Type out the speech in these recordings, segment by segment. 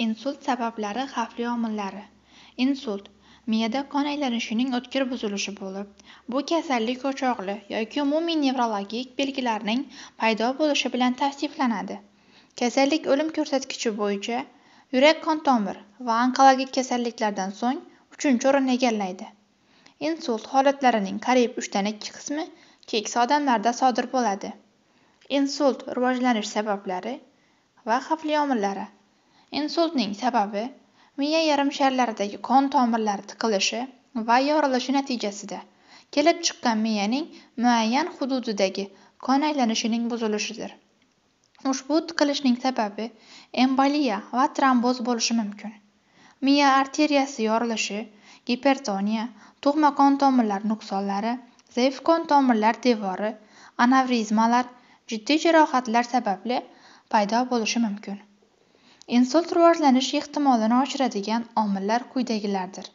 Insult sabablari xavfli omillari Insult miyada qon aylanishining o'tkir buzilishi bo'lib, bu kasallik o'choqli yoki umumiy nevrologik belgilarning paydo bo'lishi bilan tavsiflanadi. Kasallik o'lim ko'rsatkichi bo'yicha yurak qon tomir va onkologik kasalliklardan so'ng 3-o'rinni egallaydi. Insult holatlarining qariyb 3 dan 2 qismi keksa odamlarda sodir bo'ladi. Insult rivojlanish sabablari va xavfli omillari insultning sababi miya yarimsharlaridagi qon tomirlari tiqilishi va yorilishi natijasida kelib chiqqan miyaning muayyan hududidagi qon aylanishining buzilishidir ushbu tiqilishning sababi emboliya va tromboz bo'lishi mumkin miya arteriyasi yorilishi gipertoniya tug'ma qon tomirlari nuqsonlari zaif qon tomirlar devori anavrizmalar, jiddiy jarohatlar sababli paydo bo'lishi mumkin insult rivojlanish ehtimolini oshiradigan omillar quyidagilardir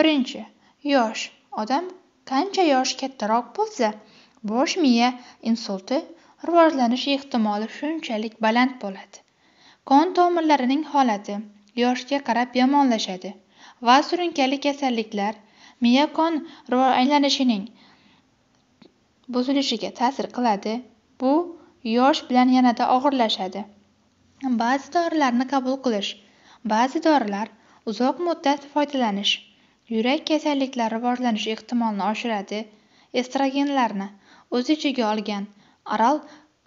birinchi yosh odam qancha yoshi kattaroq bo'lsa bosh miya insulti rivojlanish ehtimoli shunchalik baland bo'ladi qon tomirlarining holati yoshga qarab yomonlashadi va surunkali kasalliklar miya qon aylanishining buzilishiga ta'sir qiladi bu yosh bilan yanada og'irlashadi ba'zi dorilarni qabul qilish ba'zi dorilar uzoq muddat foydalanish yurak kasalliklari rivojlanish ehtimolini oshiradi estrogenlarni o'z ichiga olgan oral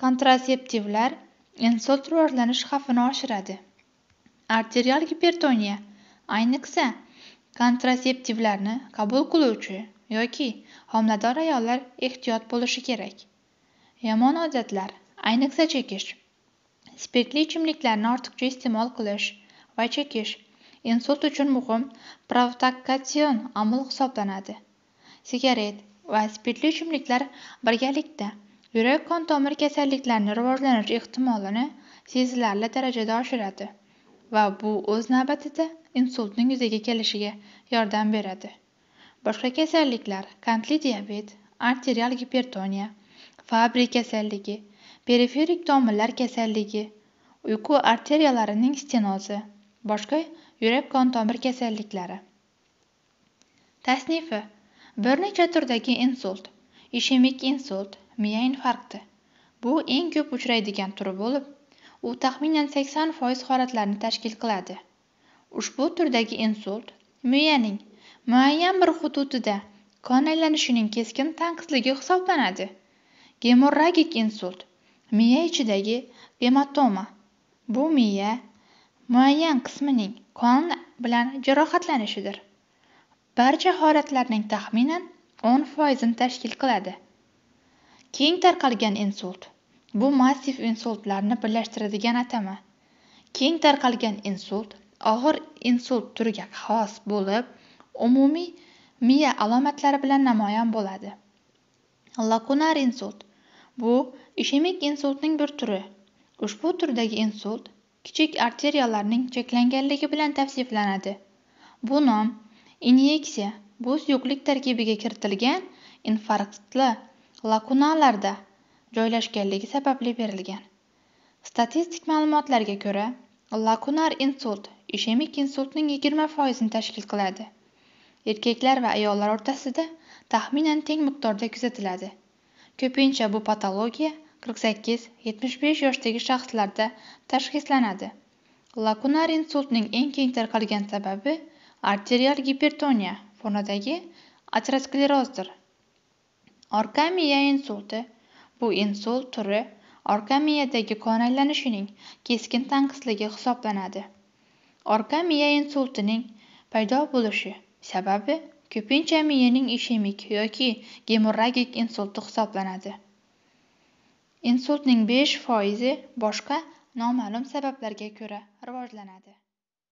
kontraseptivlar insult rivojlanish xavfini oshiradi arterial gipertoniya ayniqsa kontraseptivlarni qabul qiluvchi yoki homilador ayollar ehtiyot bo'lishi kerak yomon odatlar ayniqsa chekish spirtli ichimliklarni ortiqcha iste'mol qilish va chekish insult uchun muhim provokatsion omil hisoblanadi sigaret va spirtli ichimliklar birgalikda yurak qon tomir kasalliklarini rivojlanish ehtimolini sezilarli darajada oshiradi va bu o'z navbatida insultning yuzaga kelishiga yordam beradi boshqa kasalliklar qandli diabet arterial gipertoniya fabri kasalligi periferik tomirlar kasalligi uyqu arteriyalarining stenozi boshqa yurak qon tomir kasalliklari tasnifi bir necha turdagi insult ishemik insult miya infarkti bu eng ko'p uchraydigan turi bo'lib u taxminan sakson foiz holatlarni tashkil qiladi ushbu turdagi insult miyaning muayyan bir hududida qon aylanishining keskin tanqisligi hisoblanadi gemorragik insult miya ichidagi gematoma bu miya muayyan qismining qon bilan jarohatlanishidir barcha holatlarning taxminan o'n foizini tashkil qiladi keng tarqalgan insult bu massiv insultlarni birlashtiradigan atama keng tarqalgan insult og'ir insult turiga xos bo'lib umumiy miya alomatlari bilan namoyon bo'ladi lakunar insult bu ishemik insultning bir turi ushbu turdagi insult kichik arteriyalarning cheklanganligi bilan tavsiflanadi bu nom inyeksiya bu suyuqlik tarkibiga kiritilgan infarktli lakunalarda joylashganligi sababli berilgan statistik ma'lumotlarga ko'ra lakunar insult ishemik insultning 20% ni tashkil qiladi erkaklar va ayollar o'rtasida taxminan teng miqdorda kuzatiladi ko'pincha bu patologiya 48-75 yoshdagi shaxslarda tashxislanadi lakunar insultning eng keng tarqalgan sababi arterial gipertoniya fonidagi aterosklerozdir Orkamiya insulti bu insult turi orkamiyadagi qon aylanishining keskin tanqisligi hisoblanadi Orkamiya insultining paydo bo'lishi sababi ko'pincha miyaning ishemik yoki gemorragik insulti hisoblanadi insultning besh foizi boshqa noma'lum sabablarga ko'ra rivojlanadi